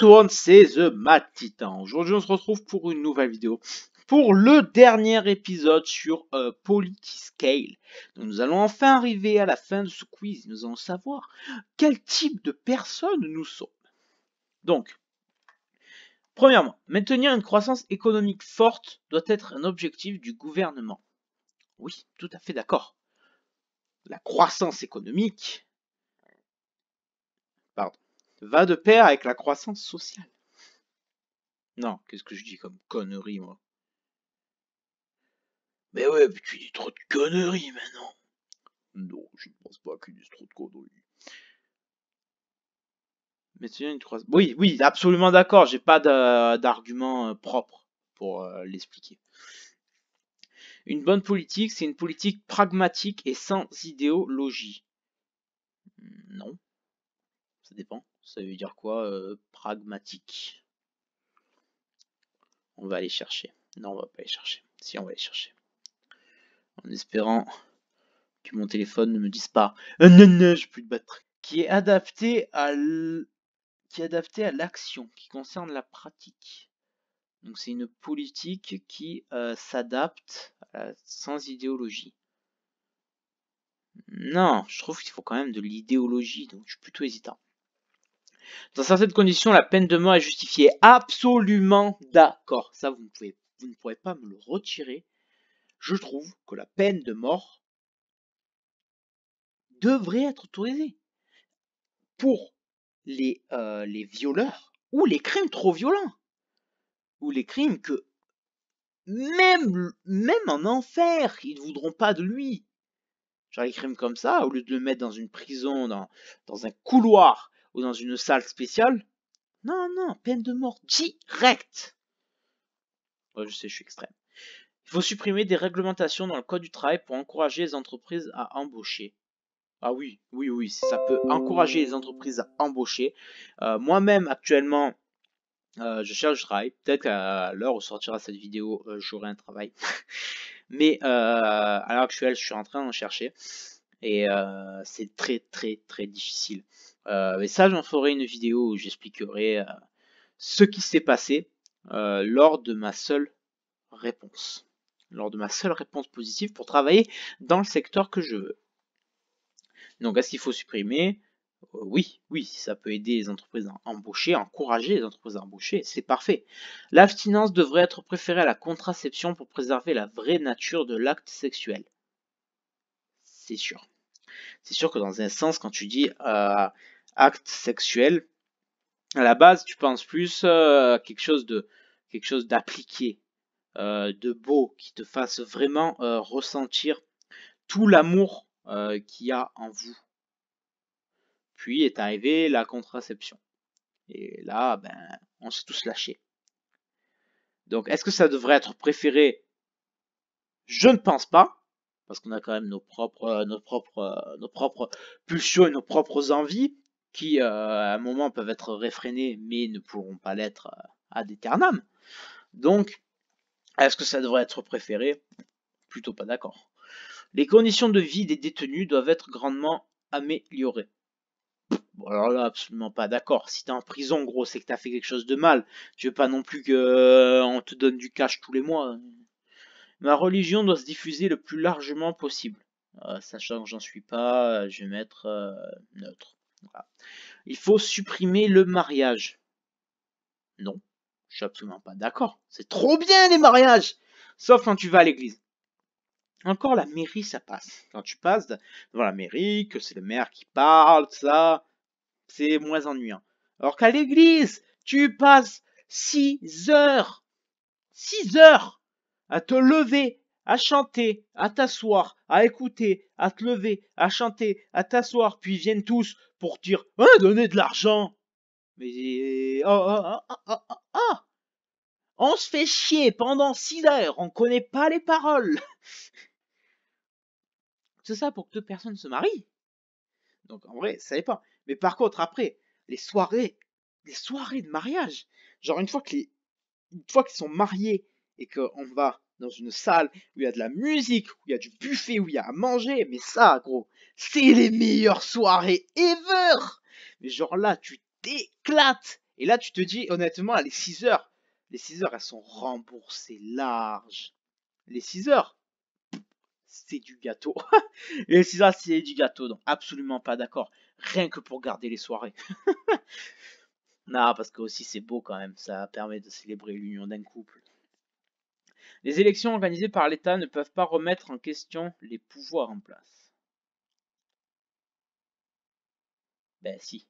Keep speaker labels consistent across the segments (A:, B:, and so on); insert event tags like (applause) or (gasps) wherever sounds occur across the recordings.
A: tout c'est The Mat Titan. Aujourd'hui, on se retrouve pour une nouvelle vidéo, pour le dernier épisode sur euh, Politiscale, nous allons enfin arriver à la fin de ce quiz. Nous allons savoir quel type de personne nous sommes. Donc, premièrement, maintenir une croissance économique forte doit être un objectif du gouvernement. Oui, tout à fait d'accord. La croissance économique, va de pair avec la croissance sociale. Non, qu'est-ce que je dis comme connerie, moi Mais ouais, tu dis trop de conneries maintenant. Non, je ne pense pas qu'il dise trop de conneries. Mais tu une croissance. Oui, oui, absolument d'accord. J'ai pas d'argument euh, propre pour euh, l'expliquer. Une bonne politique, c'est une politique pragmatique et sans idéologie. Hmm, non. Ça dépend. Ça veut dire quoi euh, Pragmatique. On va aller chercher. Non, on va pas aller chercher. Si, on va aller chercher. En espérant que mon téléphone ne me dise pas « Ne, euh, ne, j'ai plus de batterie ». Qui est adapté à qui est adapté à l'action, qui concerne la pratique. Donc c'est une politique qui euh, s'adapte sans idéologie. Non, je trouve qu'il faut quand même de l'idéologie, donc je suis plutôt hésitant. Dans certaines conditions, la peine de mort est justifiée. Absolument d'accord. Ça, vous ne, pouvez, pourrez pas me le retirer. Je trouve que la peine de mort devrait être autorisée pour euh, les, violeurs ou les crimes trop violents ou les crimes que même, même en enfer, ils ne voudront pas de lui. Genre les crimes comme ça, au lieu de le mettre dans une prison, dans un couloir, ou dans une salle spéciale. Non, non, peine de mort directe. je sais, je suis extrême. Il faut supprimer des réglementations dans le code du travail pour encourager les entreprises à embaucher. Ah oui, oui, oui, ça peut encourager les entreprises à embaucher. Euh, moi-même, actuellement, euh, je cherche du travail. Peut-être qu'à l'heure où sortira cette vidéo, euh, j'aurai un travail. (laughs) Mais à l'heure actuelle, je suis en train d'en chercher. Et c'est très, très, très difficile mais euh, ça, j'en ferai une vidéo où j'expliquerai euh, ce qui s'est passé euh, lors de ma seule réponse. Lors de ma seule réponse positive pour travailler dans le secteur que je veux. Donc, est-ce qu'il faut supprimer oui, oui, ça peut aider les entreprises à embaucher, encourager les entreprises à embaucher, c'est parfait. L'abstinence devrait être préférée à la contraception pour préserver la vraie nature de l'acte sexuel. C'est sûr. C'est sûr que dans un sens, quand tu dis acte sexuel. À la base, tu penses plus euh, à quelque chose de quelque chose d'appliqué, euh, de beau, qui te fasse vraiment euh, ressentir tout l'amour qu'il y a en vous. Puis est arrivée la contraception. Et là, ben, on s'est tous lâchés. Donc, est-ce que ça devrait être préféré Je ne pense pas parce qu'on a quand même nos propres, nos propres, nos propres pulsions et nos propres envies qui euh, à un moment peuvent être réfrénés mais ne pourront pas l'être à euh, d'éternam. Donc, est-ce que ça devrait être préféré Plutôt pas d'accord. Les conditions de vie des détenus doivent être grandement améliorées. Bon, alors là, absolument pas d'accord. Si t'es en prison, gros, c'est que t'as fait quelque chose de mal. Je veux pas non plus que euh, on te donne du cash tous les mois. Ma religion doit se diffuser le plus largement possible. sachant que j'en suis pas, je vais mettre neutre il faut supprimer le mariage. Non, je suis absolument pas d'accord. C'est trop bien les mariages, sauf quand tu vas à l'église. Encore la mairie, ça passe. Quand tu passes devant la mairie, que c'est le maire qui parle, ça, c'est moins ennuyant. Alors qu'à l'église, tu passes 6 heures, 6 heures à te lever, à chanter, à t'asseoir, à écouter, à te lever, à chanter, à t'asseoir, puis ils viennent tous pour dire hein, donnez de l'argent Mais eh, oh, oh, oh, On se fait chier pendant 6 heures, on connaît pas les paroles (laughs) C'est ça pour que deux personnes se marient Donc en vrai, ça pas. Mais par contre, après, les soirées, les soirées de mariage, genre une fois une fois qu'ils sont mariés et qu'on va dans une salle où il y a de la musique, où il y a du buffet, où il y a à manger. Mais ça, gros, c'est les meilleures soirées ever. Mais genre là, tu t'éclates. Et là, tu te dis, honnêtement, les 6 heures, les 6 heures, elles sont remboursées large. Les 6 heures, c'est du gâteau. (laughs) les 6 heures, c'est du gâteau. Donc, absolument pas d'accord. Rien que pour garder les soirées. (laughs) non, parce que aussi, c'est beau quand même. Ça permet de célébrer l'union d'un couple. Les élections organisées par l'État ne peuvent pas remettre en question les pouvoirs en place. Ben si.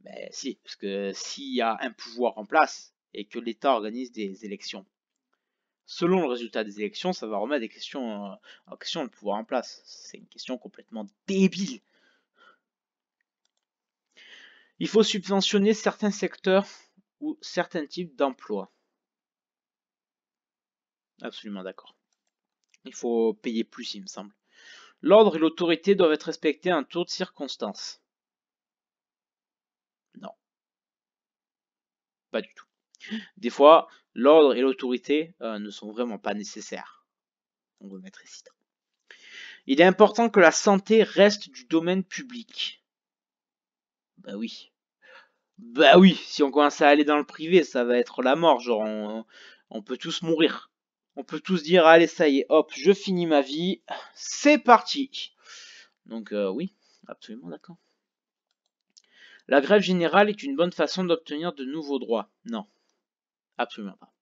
A: Ben si, parce que s'il y a un pouvoir en place et que l'État organise des élections, selon le résultat des élections, ça va remettre des questions, euh, en question le pouvoir en place. C'est une question complètement débile. Il faut subventionner certains secteurs ou certains types d'emplois. Absolument d'accord. Il faut payer plus, il me semble. L'ordre et l'autorité doivent être respectés en toutes circonstance. Non. Pas du tout. Des fois, l'ordre et l'autorité euh, ne sont vraiment pas nécessaires. On va mettre ici. Il est important que la santé reste du domaine public. Bah oui. Bah oui, si on commence à aller dans le privé, ça va être la mort. Genre, on peut tous mourir on peut tous dire allez ça y est, hop, je finis ma vie, c'est parti. Donc euh, oui, absolument d'accord. La grève générale est une bonne façon d'obtenir de nouveaux droits. Non, absolument pas.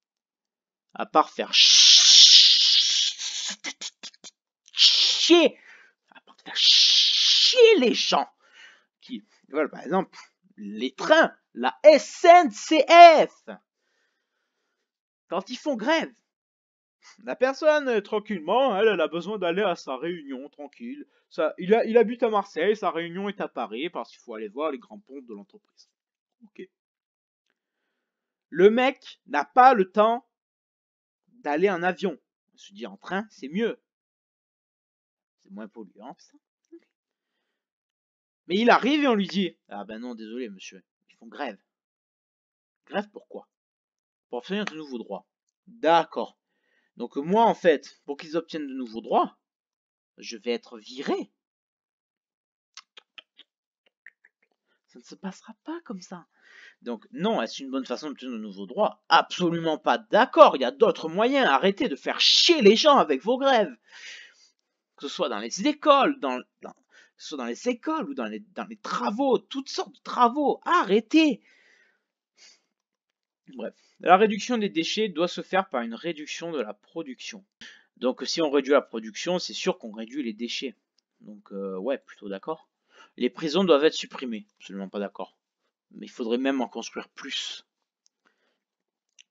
A: À part faire chier, à part faire chier les gens qui veulent par exemple les trains, la SNCF, quand ils font grève, la personne, euh, tranquillement, elle, elle a besoin d'aller à sa réunion, tranquille. Ça, il, habite à Marseille, sa réunion est à Paris, parce qu'il faut aller voir les grands ponts de l'entreprise. Ok. Le mec n'a pas le temps d'aller en avion. On se dit en train, c'est mieux. C'est moins polluant, ça. Mais il arrive et on lui dit Ah ben non, désolé, monsieur, ils font grève. Grève pourquoi Pour obtenir de nouveaux droits. D'accord. Donc moi, en fait, pour qu'ils obtiennent de nouveaux droits, je vais être viré. Ça ne se passera pas comme ça. Donc non, est-ce une bonne façon d'obtenir de nouveaux droits Absolument pas. D'accord, il y a d'autres moyens. Arrêtez de faire chier les gens avec vos grèves. Que ce soit dans les écoles, dans, soit dans les écoles ou dans les, dans les travaux, toutes sortes de travaux. Arrêtez Bref, la réduction des déchets doit se faire par une réduction de la production. Donc si on réduit la production, c'est sûr qu'on réduit les déchets. Donc euh, ouais, plutôt d'accord. Les prisons doivent être supprimées, absolument pas d'accord. Mais il faudrait même en construire plus.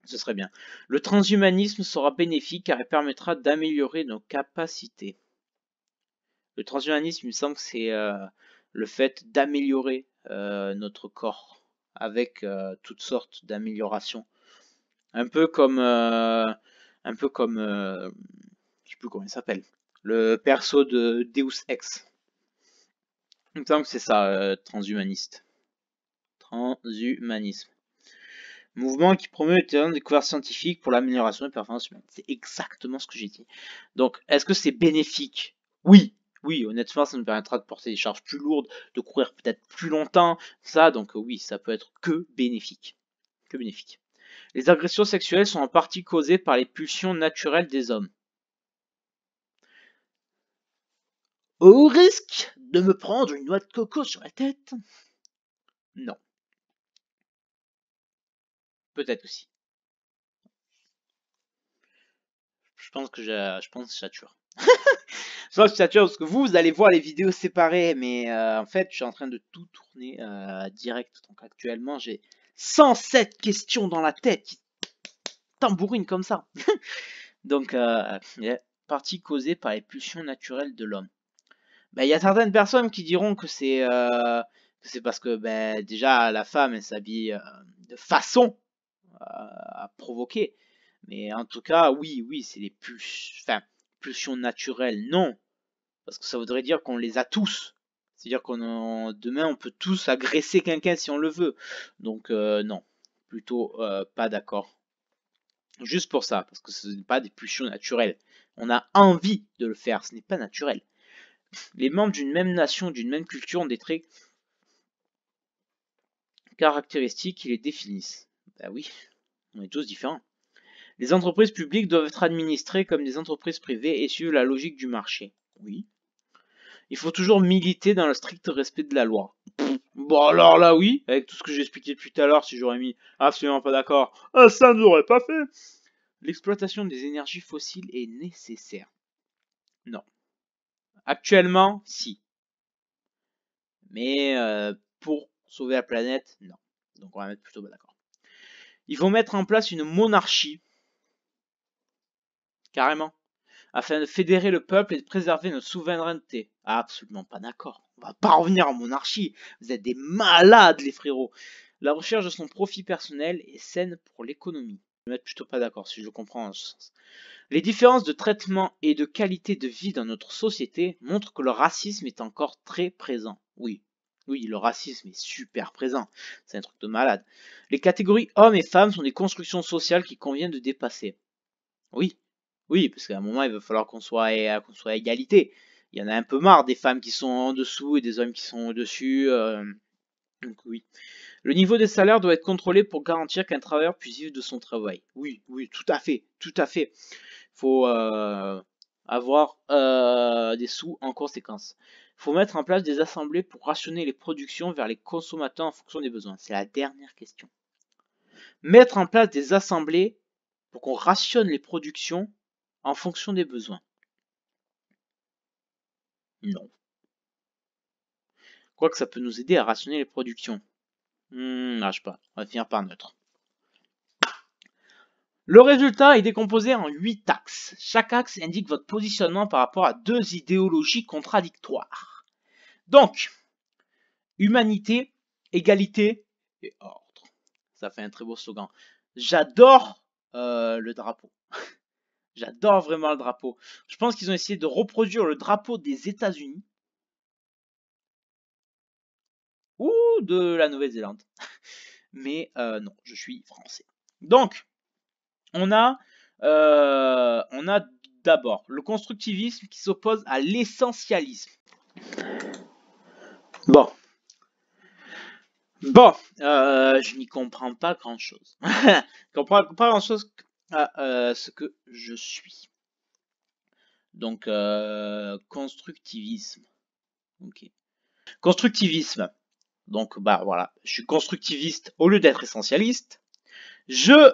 A: Ce serait bien. Le transhumanisme sera bénéfique car il permettra d'améliorer nos capacités. Le transhumanisme, il me semble que c'est euh, le fait d'améliorer euh, notre corps avec euh, toutes sortes d'améliorations. Un peu comme, euh, un peu comme, euh, je sais plus comment il s'appelle, le perso de Deus Ex. Il me semble que c'est ça, transhumaniste. Transhumanisme. Mouvement qui promeut le terrain de découverte scientifique pour l'amélioration des performances humaines. C'est exactement ce que j'ai dit. Donc, est-ce que c'est bénéfique Oui, oui, honnêtement, ça nous permettra de porter des charges plus lourdes, de courir peut-être plus longtemps, ça, donc euh, oui, ça peut être que bénéfique. Que bénéfique. Les agressions sexuelles sont en partie causées par les pulsions naturelles des hommes. Au risque de me prendre une noix de coco sur la tête Non. Peut-être aussi. Je pense que je, je pense que ça sans stature, parce que vous, vous allez voir les vidéos séparées, mais euh, en fait, je suis en train de tout tourner euh, direct. Donc actuellement, j'ai 107 questions dans la tête qui tambourinent comme ça. (laughs) Donc, euh, partie causée par les pulsions naturelles de l'homme. Ben, il y a certaines personnes qui diront que c'est c'est parce que ben, déjà la femme elle s'habille de façon à provoquer. Mais en tout cas, oui, oui, c'est les pulsions. Enfin, pulsions naturelles. Non, parce que ça voudrait dire qu'on les a tous. C'est-à-dire qu'on demain on peut tous agresser quelqu'un si on le veut. Donc euh, non, plutôt euh, pas d'accord. Juste pour ça, parce que ce n'est pas des pulsions naturelles. On a envie de le faire, ce n'est pas naturel. Les membres d'une même nation, d'une même culture ont des traits caractéristiques qui les définissent. Bah oui, on est tous différents. Les entreprises publiques doivent être administrées comme des entreprises privées et suivre la logique du marché. Oui. Il faut toujours militer dans le strict respect de la loi. bon alors là oui, avec tout ce que j'ai expliqué depuis tout à l'heure, si j'aurais mis absolument pas d'accord, ah, ça ne pas fait. L'exploitation des énergies fossiles est nécessaire. Non. Actuellement, si. Mais euh, pour sauver la planète, non. Donc on va mettre plutôt pas d'accord. Il faut mettre en place une monarchie carrément, afin de fédérer le peuple et de préserver notre souveraineté. Ah, absolument pas d'accord. On va pas revenir en monarchie. Vous êtes des malades, les frérots. La recherche de son profit personnel est saine pour l'économie. Je vais suis plutôt pas d'accord si je comprends en sens. Les différences de traitement et de qualité de vie dans notre société montrent que le racisme est encore très présent. Oui, oui, le racisme est super présent. C'est un truc de malade. Les catégories hommes et femmes sont des constructions sociales qui conviennent de dépasser. Oui, oui, parce qu'à un moment, il va falloir qu'on soit, euh, soit à égalité. Il y en a un peu marre des femmes qui sont en dessous et des hommes qui sont au-dessus. Euh, donc oui. Le niveau des salaires doit être contrôlé pour garantir qu'un travailleur puisse vivre de son travail. Oui, oui, tout à fait, tout à fait. Faut euh, avoir des sous en conséquence. Il Faut mettre en place des assemblées pour rationner les productions vers les consommateurs en fonction des besoins. C'est la dernière question. Mettre en place des assemblées pour qu'on rationne les productions en fonction des besoins Non. Quoi que ça peut nous aider à rationner les productions. Hmm, lâche pas, on va finir par neutre. Le résultat est décomposé en huit axes. Chaque axe indique votre positionnement par rapport à deux idéologies contradictoires. Donc, humanité, égalité et ordre. Ça fait un très beau slogan. J'adore euh, le drapeau. (laughs) J'adore vraiment le drapeau. Je pense qu'ils ont essayé de reproduire le drapeau des États-Unis ou de la Nouvelle-Zélande. (laughs) Mais euh, non, je suis français. Donc, on a, euh, a d'abord le constructivisme qui s'oppose à l'essentialisme. Bon. Bon, euh, je n'y comprends pas grand-chose. (laughs) je comprends pas grand-chose à euh, ce que je suis. Donc, euh, constructivisme. Ok. Constructivisme. Donc, bah voilà, je suis constructiviste au lieu d'être essentialiste. Je,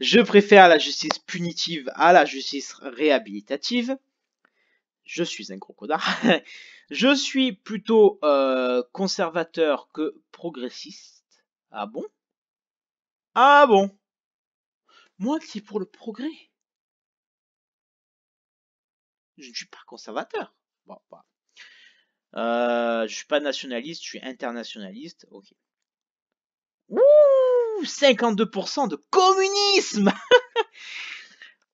A: je préfère la justice punitive à la justice réhabilitative. Je suis un gros (laughs) je suis plutôt euh, conservateur que progressiste. Ah bon Ah bon moi qui pour le progrès. Je ne suis pas conservateur. Bon, ne euh, je suis pas nationaliste, je suis internationaliste. Ok. Ouh 52% de communisme (laughs)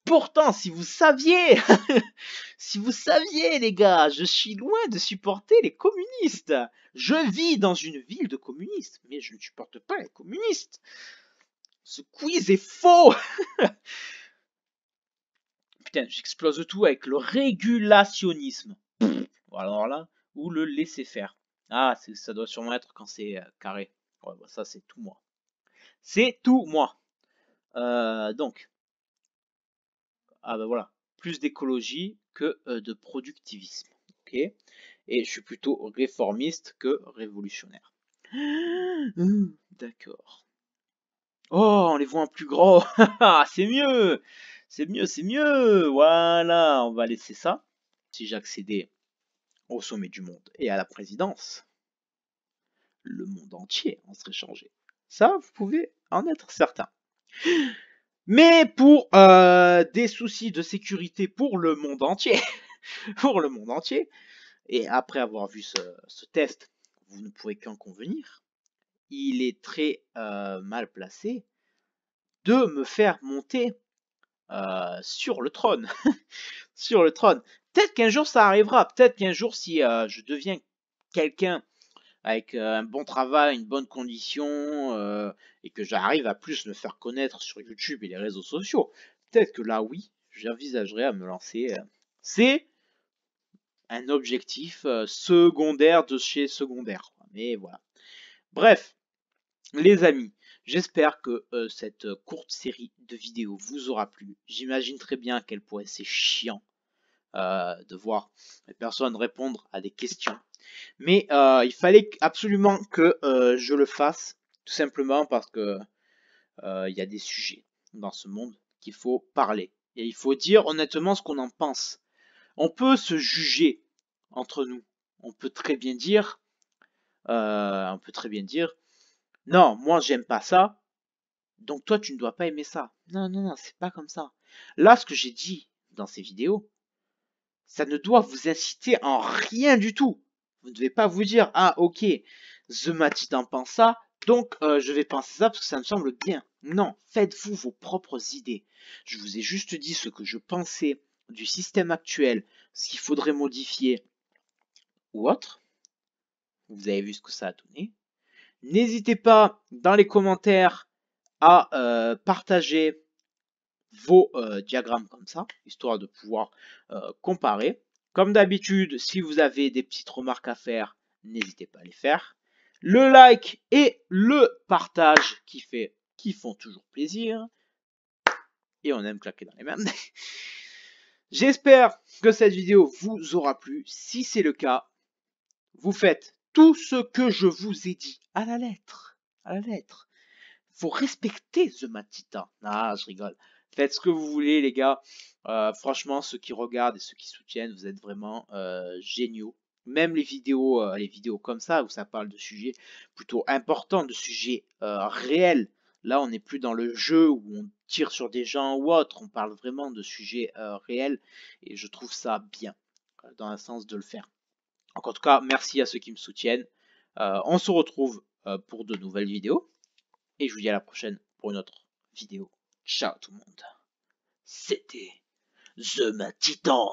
A: Pourtant, si vous saviez, (laughs) si vous saviez les gars, je suis loin de supporter les communistes. Je vis dans une ville de communistes, mais je ne supporte pas les communistes. Ce quiz est faux (laughs) Putain, j'explose tout avec le régulationnisme. alors là, ou le laisser faire. Ah, ça doit sûrement être quand c'est euh, carré. Bah, ça c'est tout moi. C'est tout moi. Euh, donc, ah ben voilà, plus d'écologie que euh, de productivisme. Ok, et je suis plutôt réformiste que révolutionnaire. (gasps) D'accord. Oh, on les voit en plus gros. (laughs) Ah, c'est mieux. C'est mieux, c'est mieux. Voilà, on va laisser ça. Si j'accédais au sommet du monde et à la présidence, le monde entier en serait changé. Ça, vous pouvez en être certain. Mais pour euh, des soucis de sécurité pour le monde entier, (laughs) pour le monde entier, et après avoir vu ce, ce test, vous ne pouvez qu'en convenir, il est très euh, mal placé de me faire monter euh, sur le trône. (laughs) sur le trône. Peut-être qu'un jour ça arrivera. Peut-être qu'un jour si euh, je deviens quelqu'un avec un bon travail, une bonne condition et que j'arrive à plus me faire connaître sur YouTube et les réseaux sociaux, peut-être que là oui, j'envisagerai à me lancer. C'est un objectif secondaire de chez secondaire. Mais voilà. Bref, les amis, j'espère que euh, cette euh, courte série de vidéos vous aura plu. J'imagine très bien qu'elle pourrait c'est chiant euh, de voir les personnes répondre à des questions. Mais il fallait absolument que je le fasse, tout simplement parce que il y a des sujets dans ce monde qu'il faut parler. Et il faut dire honnêtement ce qu'on en pense. On peut se juger entre nous. On peut très bien dire, on peut très bien dire, non, moi j'aime pas ça, donc toi tu ne dois pas aimer ça. Non, non, non, c'est pas comme ça. Là, ce que j'ai dit dans ces vidéos, ça ne doit vous inciter en rien du tout. Vous ne devez pas vous dire, ah ok, The Matit en pense ça, donc euh, je vais penser ça parce que ça me semble bien. Non, faites-vous vos propres idées. Je vous ai juste dit ce que je pensais du système actuel, ce qu'il faudrait modifier ou autre. Vous avez vu ce que ça a donné. N'hésitez pas dans les commentaires à euh, partager vos euh, diagrammes comme ça, histoire de pouvoir euh, comparer. Comme d'habitude, si vous avez des petites remarques à faire, n'hésitez pas à les faire. Le like et le partage qui, fait, qui font toujours plaisir. Et on aime claquer dans les mains. (laughs) J'espère que cette vidéo vous aura plu. Si c'est le cas, vous faites tout ce que je vous ai dit à la lettre. À la lettre. Faut respecter The Matita. Ah, je rigole. Faites ce que vous voulez, les gars. Euh, franchement, ceux qui regardent et ceux qui soutiennent, vous êtes vraiment euh, géniaux. Même les vidéos, euh, les vidéos comme ça, où ça parle de sujets plutôt importants, de sujets réels. Là, on n'est plus dans le jeu où on tire sur des gens ou autre. On parle vraiment de sujets réels. Et je trouve ça bien, dans le sens de le faire en tout cas, merci à ceux qui me soutiennent. Euh, on se retrouve euh, pour de nouvelles vidéos. Et je vous dis à la prochaine pour une autre vidéo. Ciao tout le monde. C'était The Matitan.